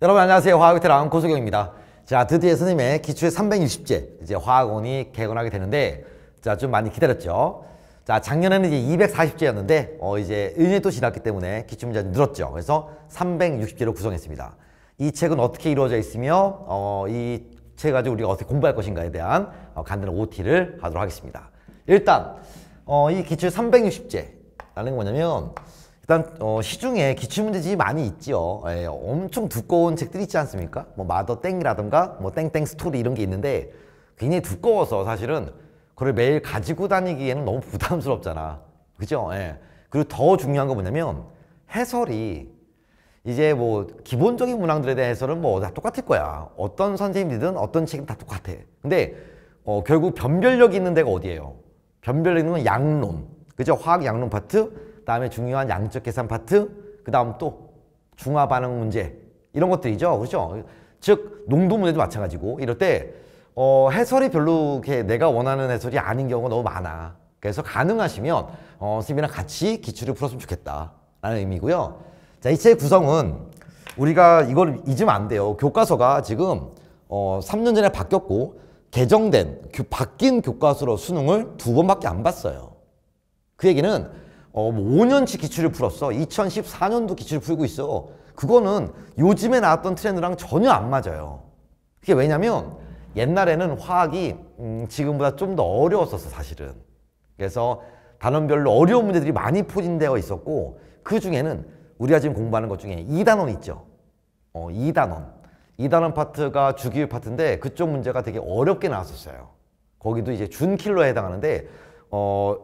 여러분 안녕하세요. 화학위태 라운 고소경입니다. 자 드디어 선생님의 기출 360제 이제 화학원이 개관하게 되는데 자 좀 많이 기다렸죠. 자 작년에는 이제 240제였는데 어 이제 1년이 또 지났기 때문에 기출 문제 늘었죠. 그래서 360제로 구성했습니다. 이 책은 어떻게 이루어져 있으며 어, 이 책을 가지고 우리가 어떻게 공부할 것인가에 대한 어, 간단한 OT를 하도록 하겠습니다. 일단 어, 이 기출 360제라는 게 뭐냐면 일단 어, 시중에 기출문제집이 많이 있지요 예, 엄청 두꺼운 책들 있지 않습니까? 뭐 마더 땡이라던가뭐 땡땡 스토리 이런 게 있는데 굉장히 두꺼워서 사실은 그걸 매일 가지고 다니기에는 너무 부담스럽잖아 그죠? 예. 그리고 더 중요한 건 뭐냐면 해설이 이제 뭐 기본적인 문항들에 대해서는뭐다 똑같을 거야 어떤 선생님들은 어떤 책은 다 똑같아 근데 어, 결국 변별력이 있는 데가 어디예요? 변별력 있는 건 양론 그죠? 화학 양론 파트 다음에 중요한 양적 계산 파트, 그 다음 또 중화 반응 문제 이런 것들이죠. 그렇죠? 즉 농도 문제도 마찬가지고 이럴 때 어, 해설이 별로 이렇게 내가 원하는 해설이 아닌 경우가 너무 많아. 그래서 가능하시면 어, 선생님이랑 같이 기출을 풀었으면 좋겠다라는 의미고요. 자, 이책의 구성은 우리가 이걸 잊으면 안 돼요. 교과서가 지금 어, 3년 전에 바뀌었고 개정된, 바뀐 교과서로 수능을 두 번밖에 안 봤어요. 그 얘기는 어, 뭐 5년치 기출을 풀었어. 2014년도 기출을 풀고 있어. 그거는 요즘에 나왔던 트렌드랑 전혀 안 맞아요. 그게 왜냐면 옛날에는 화학이 음, 지금보다 좀 더 어려웠었어, 사실은. 그래서 단원별로 어려운 문제들이 많이 포진되어 있었고 그 중에는 우리가 지금 공부하는 것 중에 2단원 있죠. 어, 2단원. 2단원 파트가 주기율 파트인데 그쪽 문제가 되게 어렵게 나왔었어요. 거기도 이제 준킬러에 해당하는데 어,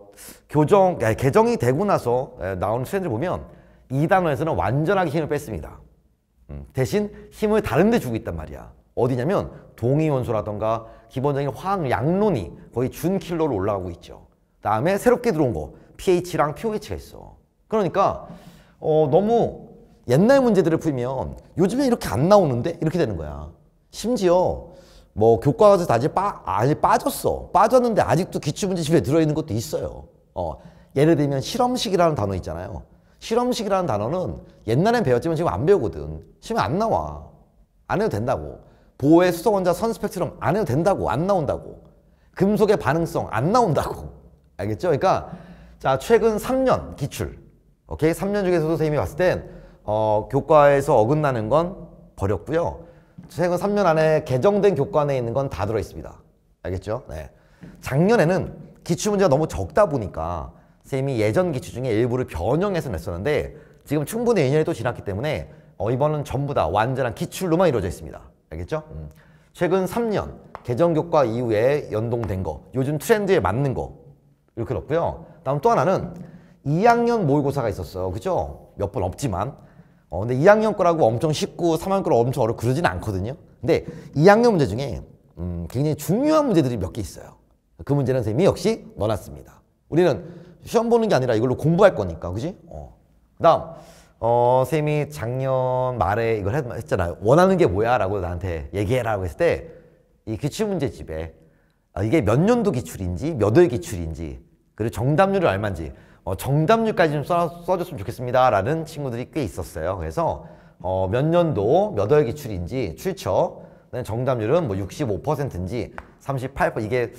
교정, 개정이 되고 나서 나온 트렌드를 보면 이단어에서는 완전하게 힘을 뺐습니다. 음, 대신 힘을 다른 데 주고 있단 말이야. 어디냐면 동의원소라던가 기본적인 화학 양론이 거의 준킬러로 올라가고 있죠. 다음에 새롭게 들어온 거 pH랑 pOH가 있어. 그러니까 어, 너무 옛날 문제들을 풀면 요즘에 이렇게 안 나오는데 이렇게 되는 거야. 심지어 뭐 교과서 다시 빠, 아니 빠졌어. 빠졌는데 아직도 기출문제집에 들어있는 것도 있어요. 어, 예를 들면 실험식이라는 단어 있잖아요. 실험식이라는 단어는 옛날엔 배웠지만 지금 안 배우거든. 시험 안 나와. 안 해도 된다고. 보호의 수소원자 선 스펙트럼 안 해도 된다고. 안 나온다고. 금속의 반응성 안 나온다고. 알겠죠? 그러니까 자 최근 3년 기출. 오케이? 3년 중에서도 선생님이 봤을 땐 어, 교과에서 어긋나는 건 버렸고요. 최근 3년 안에 개정된 교과내에 있는 건 다 들어있습니다. 알겠죠? 네. 작년에는 기출 문제가 너무 적다 보니까 선생님이 예전 기출 중에 일부를 변형해서 냈었는데 지금 충분히 2년이 또 지났기 때문에 어, 이번은 전부 다 완전한 기출로만 이루어져 있습니다. 알겠죠? 음. 최근 3년 개정 교과 이후에 연동된 거 요즘 트렌드에 맞는 거 이렇게 넣고요. 다음 또 하나는 2학년 모의고사가 있었어요. 그죠? 몇 번 없지만 어, 근데 2학년 거라고 엄청 쉽고 3학년 거라고 엄청 어렵고 그러진 않거든요. 근데 2학년 문제 중에 음, 굉장히 중요한 문제들이 몇 개 있어요. 그 문제는 선생님이 역시 넣어놨습니다. 우리는 시험 보는 게 아니라 이걸로 공부할 거니까, 그지? 어. 그 다음, 어, 선생님이 작년 말에 이걸 했, 했잖아요. 원하는 게 뭐야? 라고 나한테 얘기해라고 했을 때, 이 기출 문제집에 아, 이게 몇 년도 기출인지, 몇 월 기출인지, 그리고 정답률을 얼마인지, 어, 정답률까지 좀 써, 써줬으면 좋겠습니다. 라는 친구들이 꽤 있었어요. 그래서 어, 몇 년도 몇 월 기출인지 출처 정답률은 뭐 65%인지 38% 이게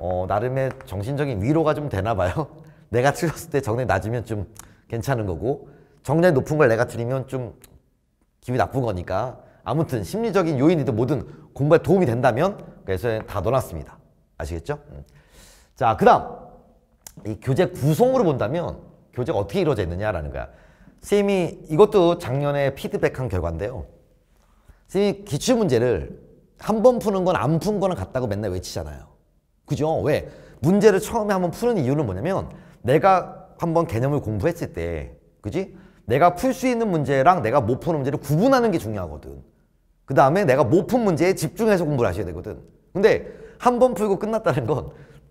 어, 나름의 정신적인 위로가 좀 되나 봐요. 내가 틀렸을 때 정답이 낮으면 좀 괜찮은 거고 정답이 높은 걸 내가 틀리면 좀 기분이 나쁜 거니까 아무튼 심리적인 요인이든 뭐든 공부에 도움이 된다면 그래서 다 넣어놨습니다. 아시겠죠? 음. 자, 그 다음 이 교재 구성으로 본다면 교재가 어떻게 이루어져 있느냐라는 거야. 쌤이 이것도 작년에 피드백한 결과인데요. 쌤이 기출문제를 한 번 푸는 건 안 푼 거는 같다고 맨날 외치잖아요. 그죠? 왜? 문제를 처음에 한번 푸는 이유는 뭐냐면 내가 한번 개념을 공부했을 때 그지? 내가 풀 수 있는 문제랑 내가 못 푸는 문제를 구분하는 게 중요하거든. 그 다음에 내가 못 푼 문제에 집중해서 공부를 하셔야 되거든. 근데 한 번 풀고 끝났다는 건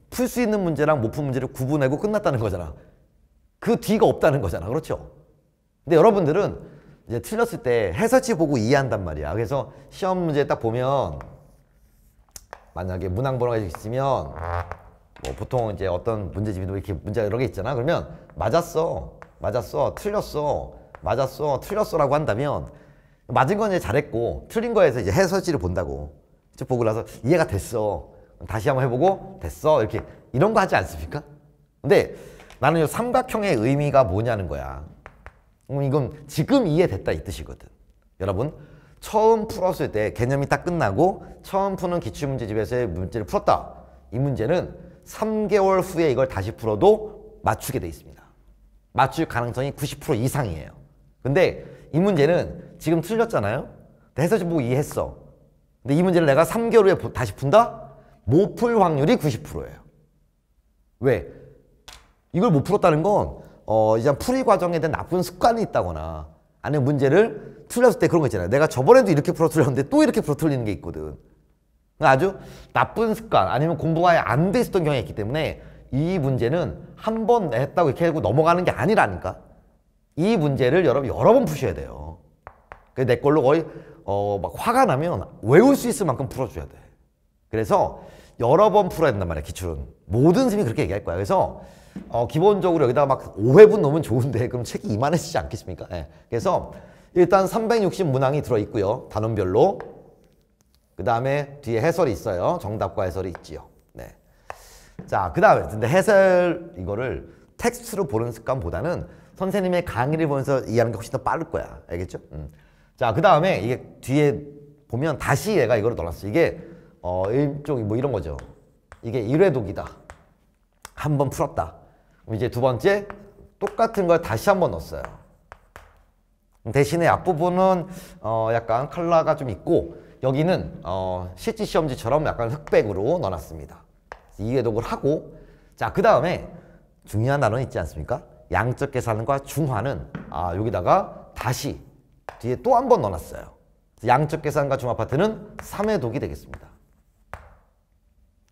풀수 있는 문제랑 못 푼 문제를 구분하고 끝났다는 거잖아. 그 뒤가 없다는 거잖아. 그렇죠? 근데 여러분들은 이제 틀렸을 때 해설치 보고 이해한단 말이야. 그래서 시험 문제 딱 보면 만약에 문항 번호가 있으면 뭐 보통 이제 어떤 문제집이 뭐 이렇게 문제 여러 개 있잖아. 그러면 맞았어. 맞았어. 틀렸어. 맞았어. 틀렸어라고 한다면 맞은 건 이제 잘했고 틀린 거에서 이제 해설지를 본다고. 쭉 보고 나서 이해가 됐어. 다시 한번 해보고 됐어 이렇게 이런 거 하지 않습니까? 근데 나는 요 삼각형의 의미가 뭐냐는 거야. 음, 이건 지금 이해됐다 이 뜻이거든. 여러분 처음 풀었을 때 개념이 딱 끝나고 처음 푸는 기출문제집에서의 문제를 풀었다. 이 문제는 3개월 후에 이걸 다시 풀어도 맞추게 돼 있습니다. 맞출 가능성이 90% 이상이에요. 근데 이 문제는 지금 틀렸잖아요. 해서 보고 뭐 이해했어. 근데 이 문제를 내가 3개월 후에 다시 푼다? 못풀 확률이 90%예요. 왜? 이걸 못 풀었다는 건 어, 이제 풀이 과정에 대한 나쁜 습관이 있다거나 아니면 문제를 틀렸을 때 그런 거 있잖아요. 내가 저번에도 이렇게 풀어 틀렸는데 또 이렇게 풀어 틀리는 게 있거든. 그러니까 아주 나쁜 습관 아니면 공부가 안 돼 있었던 경우가 있기 때문에 이 문제는 한 번 했다고 이렇게 하고 넘어가는 게 아니라니까. 이 문제를 여러분 여러 번 푸셔야 돼요. 내 걸로 거의 어, 막 화가 나면 외울 수 있을 만큼 풀어줘야 돼. 그래서 여러 번 풀어야 된단 말이야 기출은 모든 선생이 그렇게 얘기할 거야 그래서 어, 기본적으로 여기다가 막 5회분 넣으면 좋은데 그럼 책이 이만해지지 않겠습니까 예. 그래서 일단 360 문항이 들어있고요 단원별로 그 다음에 뒤에 해설이 있어요 정답과 해설이 있지요 네. 자그 다음에 근데 해설 이거를 텍스트로 보는 습관보다는 선생님의 강의를 보면서 이해하는 게 훨씬 더 빠를 거야 알겠죠? 음. 자그 다음에 이게 뒤에 보면 다시 얘가 이거를 넣어놨어 이게 어, 일종이 뭐 이런 거죠. 이게 1회 독이다. 한번 풀었다. 그럼 이제 두 번째 똑같은 걸 다시 한번 넣었어요. 대신에 앞부분은 어, 약간 컬러가 좀 있고 여기는 어, 실제 시험지처럼 약간 흑백으로 넣어놨습니다. 2회 독을 하고 자 그 다음에 중요한 단어 있지 않습니까? 양적 계산과 중화는 아 여기다가 다시 뒤에 또 한 번 넣어놨어요. 양적 계산과 중화 파트는 3회 독이 되겠습니다.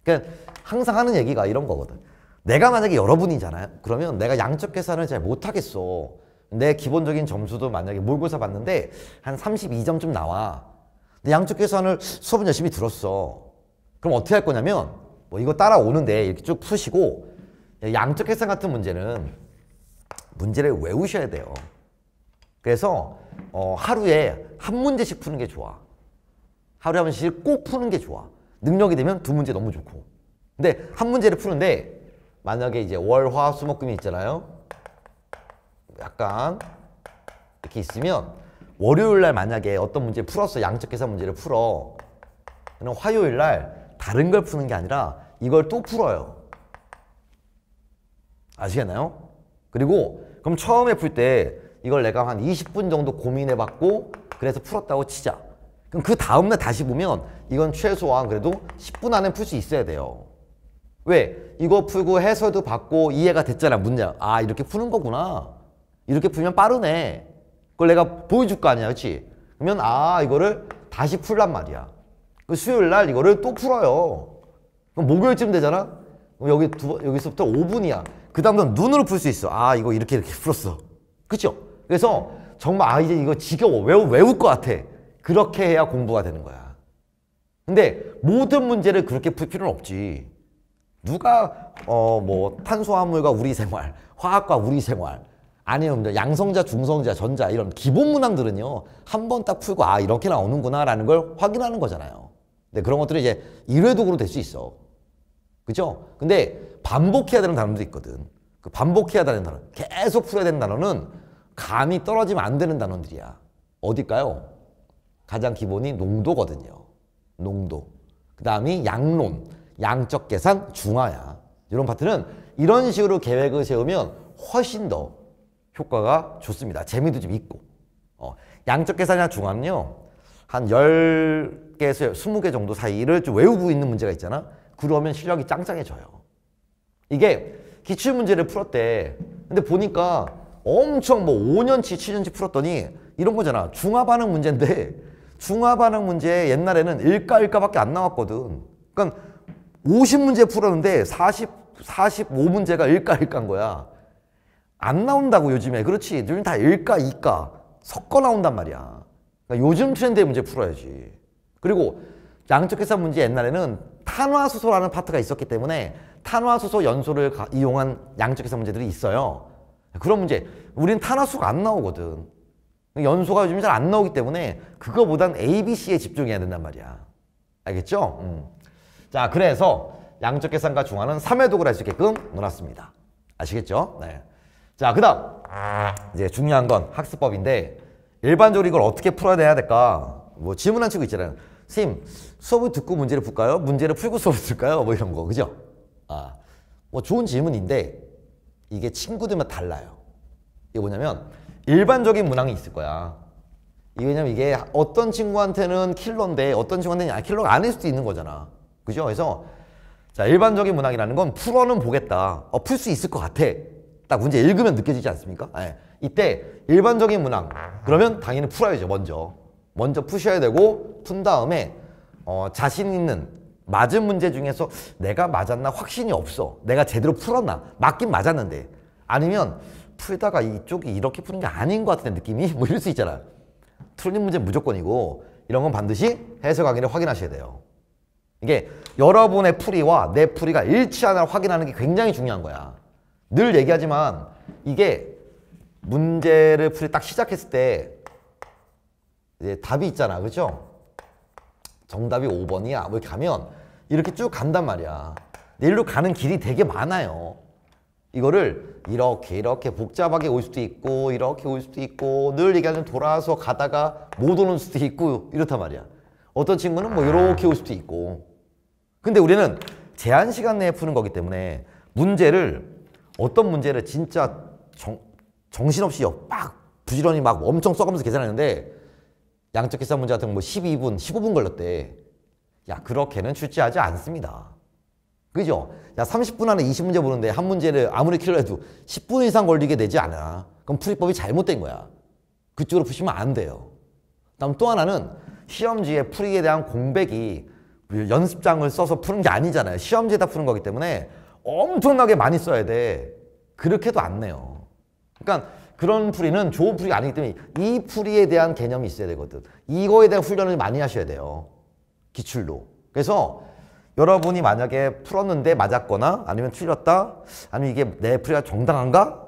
그러니까 항상 하는 얘기가 이런 거거든. 내가 만약에 여러분이잖아요. 그러면 내가 양적 계산을 잘 못하겠어. 내 기본적인 점수도 만약에 몰고사 봤는데 한 32점쯤 나와. 근데 양적 계산을 수업은 열심히 들었어. 그럼 어떻게 할 거냐면 뭐 이거 따라오는데 이렇게 쭉 푸시고 양적 계산 같은 문제는 문제를 외우셔야 돼요. 그래서 어, 하루에 한 문제씩 푸는 게 좋아. 하루에 한 문제씩 꼭 푸는 게 좋아. 능력이 되면 두 문제 너무 좋고 근데 한 문제를 푸는데 만약에 이제 월, 화, 수, 목, 금이 있잖아요 약간 이렇게 있으면 월요일 날 만약에 어떤 문제 풀었어 양적 계산 문제를 풀어 그럼 화요일 날 다른 걸 푸는 게 아니라 이걸 또 풀어요 아시겠나요? 그리고 그럼 처음에 풀 때 이걸 내가 한 20분 정도 고민해봤고 그래서 풀었다고 치자 그럼 그 다음날 다시 보면 이건 최소한 그래도 10분 안에 풀 수 있어야 돼요. 왜? 이거 풀고 해설도 받고 이해가 됐잖아 문장. 아 이렇게 푸는 거구나. 이렇게 풀면 빠르네. 그걸 내가 보여줄 거 아니야 그렇지? 그러면 아 이거를 다시 풀란 말이야. 그 수요일 날 이거를 또 풀어요. 그럼 목요일쯤 되잖아? 그럼 여기 두, 여기서부터 5분이야. 그 다음부터 눈으로 풀 수 있어. 아, 이거 이렇게 이렇게 풀었어. 그쵸? 그래서 정말 아, 이제 이거 지겨워. 외우, 외울 것 같아. 그렇게 해야 공부가 되는 거야. 근데 모든 문제를 그렇게 풀 필요는 없지. 누가 어 뭐 탄수화물과 우리 생활, 화학과 우리 생활, 아니면 뭐 양성자, 중성자, 전자 이런 기본 문항들은요 한 번 딱 풀고 아 이렇게 나오는구나라는 걸 확인하는 거잖아요. 근데 그런 것들은 이제 일회독으로 될 수 있어. 그죠? 근데 반복해야 되는 단어도 있거든. 그 반복해야 되는 단어, 계속 풀어야 되는 단어는 감이 떨어지면 안 되는 단어들이야. 어딜까요? 가장 기본이 농도거든요. 농도. 그 다음이 양론, 양적 계산, 중화야. 이런 파트는 이런 식으로 계획을 세우면 훨씬 더 효과가 좋습니다. 재미도 좀 있고. 어, 양적 계산이나 중화는요. 한 10개에서 20개 정도 사이를 좀 외우고 있는 문제가 있잖아. 그러면 실력이 짱짱해져요. 이게 기출문제를 풀었 대 근데 보니까 엄청 뭐 5년치, 7년치 풀었더니 이런 거잖아. 중화반응 문제인데 중화 반응 문제 옛날에는 일까 일까밖에 안 나왔거든. 그러니까 50문제 풀었는데 40 45문제가 일까 일까인 거야. 안 나온다고 요즘에. 그렇지. 요즘 다 일까 이까 섞어 나온단 말이야. 그러니까 요즘 트렌드의 문제 풀어야지. 그리고 양적 계산 문제 옛날에는 탄화수소라는 파트가 있었기 때문에 탄화수소 연소를 가, 이용한 양적 계산 문제들이 있어요. 그런 문제. 우리는 탄화수가 안 나오거든. 연소가 요즘 잘 안 나오기 때문에 그거보단 A, B, C에 집중해야 된단 말이야. 알겠죠? 음. 자, 그래서 양적 계산과 중화는 3회독을 할 수 있게끔 놀았습니다. 아시겠죠? 네. 자, 그 다음. 이제 중요한 건 학습법인데 일반적으로 이걸 어떻게 풀어야 돼야 될까? 뭐 질문 한 친구 있잖아요. 선생님, 수업을 듣고 문제를 풀까요? 문제를 풀고 수업을 들까요? 뭐 이런 거, 그죠? 아, 뭐 좋은 질문인데 이게 친구들만 달라요. 이게 뭐냐면 일반적인 문항이 있을 거야. 왜냐면 이게 어떤 친구한테는 킬러인데 어떤 친구한테는 킬러가 아닐 수도 있는 거잖아. 그죠? 그래서 자 일반적인 문항이라는 건 풀어는 보겠다. 어, 풀 수 있을 것 같아. 딱 문제 읽으면 느껴지지 않습니까? 네. 이때 일반적인 문항 그러면 당연히 풀어야죠 먼저. 먼저 푸셔야 되고 푼 다음에 어, 자신 있는 맞은 문제 중에서 내가 맞았나 확신이 없어. 내가 제대로 풀었나. 맞긴 맞았는데. 아니면 풀다가 이쪽이 이렇게 푸는 게 아닌 것 같은 느낌이 뭐 이럴 수 있잖아. 틀린 문제 무조건이고 이런 건 반드시 해석 강의를 확인하셔야 돼요. 이게 여러분의 풀이와 내 풀이가 일치하나 확인하는 게 굉장히 중요한 거야. 늘 얘기하지만 이게 문제를 풀이 딱 시작했을 때 이제 답이 있잖아. 그렇죠? 정답이 5번이야. 뭐 이렇게 가면 이렇게 쭉 간단 말이야. 내 일로 가는 길이 되게 많아요. 이거를 이렇게 이렇게 복잡하게 올 수도 있고 이렇게 올 수도 있고 늘 얘기하는 돌아서 가다가 못 오는 수도 있고 이렇단 말이야. 어떤 친구는 뭐 이렇게 올 수도 있고 근데 우리는 제한 시간 내에 푸는 거기 때문에 문제를 어떤 문제를 진짜 정, 정신없이 막 부지런히 막 엄청 써가면서 계산하는데 양적 계산 문제 같은 뭐 12분, 15분 걸렸대. 야 그렇게는 출제하지 않습니다. 그죠? 야, 30분 안에 20문제 보는데 한 문제를 아무리 킬러 해도 10분 이상 걸리게 되지 않아. 그럼 풀이법이 잘못된 거야. 그쪽으로 푸시면 안 돼요. 다음 또 하나는 시험지에 풀이에 대한 공백이 연습장을 써서 푸는 게 아니잖아요. 시험지에다 푸는 거기 때문에 엄청나게 많이 써야 돼. 그렇게도 안 내요. 그러니까 그런 풀이는 좋은 풀이가 아니기 때문에 이 풀이에 대한 개념이 있어야 되거든. 이거에 대한 훈련을 많이 하셔야 돼요. 기출로. 그래서 여러분이 만약에 풀었는데 맞았거나 아니면 틀렸다 아니면 이게 내 풀이가 정당한가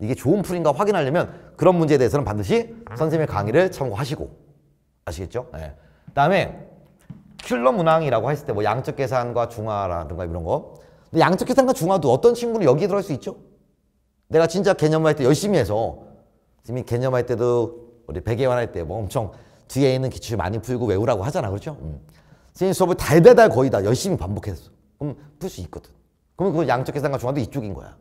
이게 좋은 풀인가 확인하려면 그런 문제에 대해서는 반드시 선생님의 강의를 참고하시고 아시겠죠? 네. 그다음에 큘러 문항이라고 했을 때 뭐 양적 계산과 중화라든가 이런 거 근데 양적 계산과 중화도 어떤 친구는 여기에 들어갈 수 있죠? 내가 진짜 개념할 화때 열심히 해서 선생님이 개념할 화 때도 우리 백예환 할때 뭐 엄청 뒤에 있는 기출 많이 풀고 외우라고 하잖아 그렇죠? 음. 선생님 수업을 달달달 거의 다 열심히 반복했어. 그럼 풀 수 있거든. 그러그 양적 계산과 중화도 이쪽인 거야.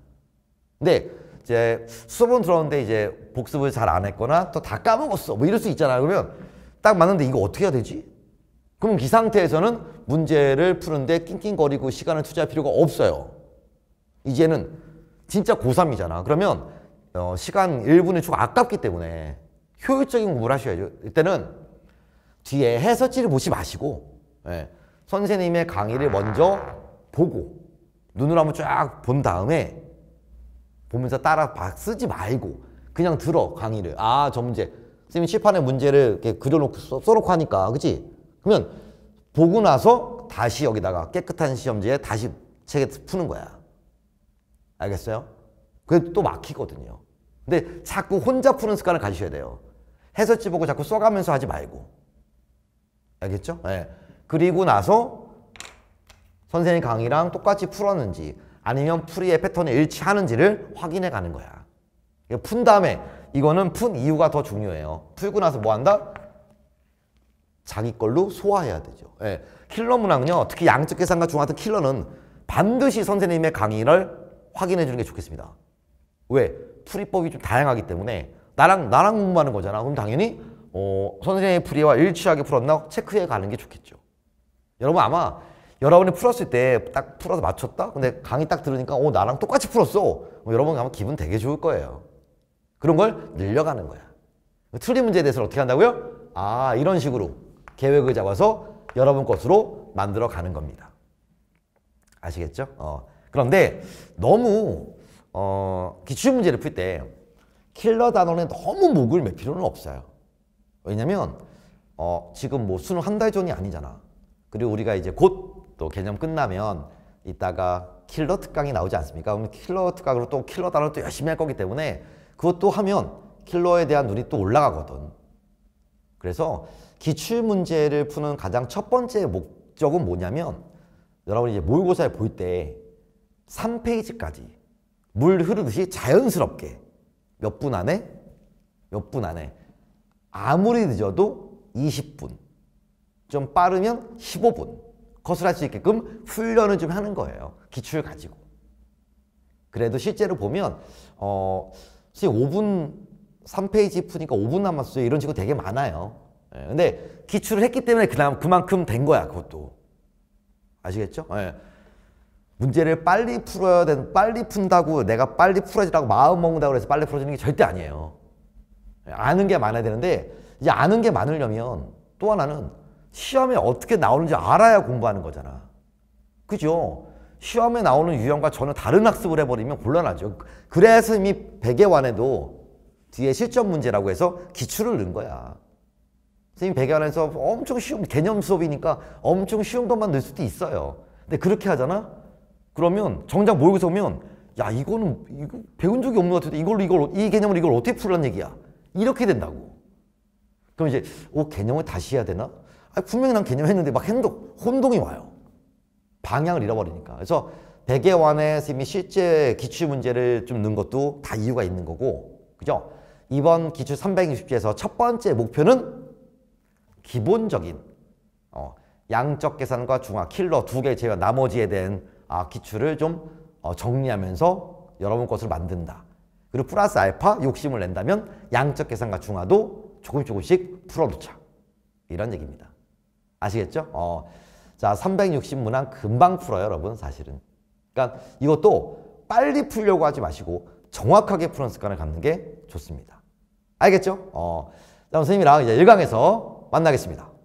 근데 이제 수업은 들었는데 이제 복습을 잘 안 했거나 또 다 까먹었어. 뭐 이럴 수 있잖아. 그러면 딱 맞는데 이거 어떻게 해야 되지? 그럼 이 상태에서는 문제를 푸는데 낑낑거리고 시간을 투자할 필요가 없어요. 이제는 진짜 고3이잖아. 그러면 어, 시간 1분이 좀 아깝기 때문에 효율적인 공부를 하셔야죠. 이때는 뒤에 해설지를 보지 마시고 예. 선생님의 강의를 먼저 보고 눈으로 한번 쫙 본 다음에 보면서 따라 쓰지 말고 그냥 들어 강의를 아 저 문제 선생님 칠판에 문제를 이렇게 그려놓고 써, 써놓고 하니까 그치 그러면 보고 나서 다시 여기다가 깨끗한 시험지에 다시 책에 푸는 거야 알겠어요? 그게 또 막히거든요 근데 자꾸 혼자 푸는 습관을 가지셔야 돼요 해설지 보고 자꾸 써가면서 하지 말고 알겠죠? 예. 네. 그리고 나서 선생님 강의랑 똑같이 풀었는지 아니면 풀이의 패턴에 일치하는지를 확인해 가는 거야. 푼 다음에 이거는 푼 이유가 더 중요해요. 풀고 나서 뭐 한다? 자기 걸로 소화해야 되죠. 예. 킬러 문항은요. 특히 양적 계산과 중하등 킬러는 반드시 선생님의 강의를 확인해 주는 게 좋겠습니다. 왜? 풀이법이 좀 다양하기 때문에 나랑 나랑 공부하는 거잖아. 그럼 당연히 어, 선생님의 풀이와 일치하게 풀었나 체크해 가는 게 좋겠죠. 여러분 아마 여러분이 풀었을 때 딱 풀어서 맞췄다? 근데 강의 딱 들으니까 어 나랑 똑같이 풀었어. 뭐 여러분 아마 기분 되게 좋을 거예요. 그런 걸 늘려가는 거야. 틀린 문제에 대해서 어떻게 한다고요? 아 이런 식으로 계획을 잡아서 여러분 것으로 만들어 가는 겁니다. 아시겠죠? 어. 그런데 너무 어, 기출 문제를 풀 때 킬러 단원에 너무 목을 맬 필요는 없어요. 왜냐면 어, 지금 뭐 수능 한 달 전이 아니잖아. 그리고 우리가 이제 곧 또 개념 끝나면 이따가 킬러 특강이 나오지 않습니까? 그럼 킬러 특강으로 또 킬러 단어를 또 열심히 할 거기 때문에 그것도 하면 킬러에 대한 눈이 또 올라가거든. 그래서 기출 문제를 푸는 가장 첫 번째 목적은 뭐냐면 여러분이 이제 모의고사에볼 때 3페이지까지 물 흐르듯이 자연스럽게 몇 분 안에 몇 분 안에 아무리 늦어도 20분 좀 빠르면 15분 거슬할 수 있게끔 훈련을 좀 하는 거예요. 기출 가지고. 그래도 실제로 보면 어선생 5분 3페이지 푸니까 5분 남았어요. 이런 식으로 되게 많아요. 예, 근데 기출을 했기 때문에 그다음 그만큼 된 거야 그것도 아시겠죠? 예. 문제를 빨리 풀어야 된 빨리 푼다고 내가 빨리 풀어지라고 마음 먹는다고 해서 빨리 풀어지는 게 절대 아니에요. 예, 아는 게 많아야 되는데 이제 아는 게 많으려면 또 하나는 시험에 어떻게 나오는지 알아야 공부하는 거잖아. 그죠? 시험에 나오는 유형과 전혀 다른 학습을 해버리면 곤란하죠. 그래서 이미 백예완에도 뒤에 실전 문제라고 해서 기출을 넣은 거야. 선생님 백예완에서 엄청 쉬운 개념 수업이니까 엄청 쉬운 것만 넣을 수도 있어요. 근데 그렇게 하잖아? 그러면 정작 모의고사 오면 야 이거는 이거 배운 적이 없는 것 같은데 이걸로 이걸 이 개념을 이걸 어떻게 풀란 얘기야? 이렇게 된다고. 그럼 이제 오 어, 개념을 다시 해야 되나? 아, 분명히 난 개념했는데 막 행동, 혼동이 와요. 방향을 잃어버리니까. 그래서 백예완의 선생님이 실제 기출 문제를 좀 넣은 것도 다 이유가 있는 거고, 그죠? 이번 기출 360지에서 첫 번째 목표는 기본적인 어, 양적 계산과 중화, 킬러 두 개제외 나머지에 대한 아, 기출을 좀 어, 정리하면서 여러분 것을 만든다. 그리고 플러스 알파 욕심을 낸다면 양적 계산과 중화도 조금 조금씩 풀어놓자. 이런 얘기입니다. 아시겠죠? 어. 자, 360문항 금방 풀어요, 여러분, 사실은. 그러니까 이것도 빨리 풀려고 하지 마시고 정확하게 푸는 습관을 갖는 게 좋습니다. 알겠죠? 어. 자, 선생님이랑 이제 1강에서 만나겠습니다.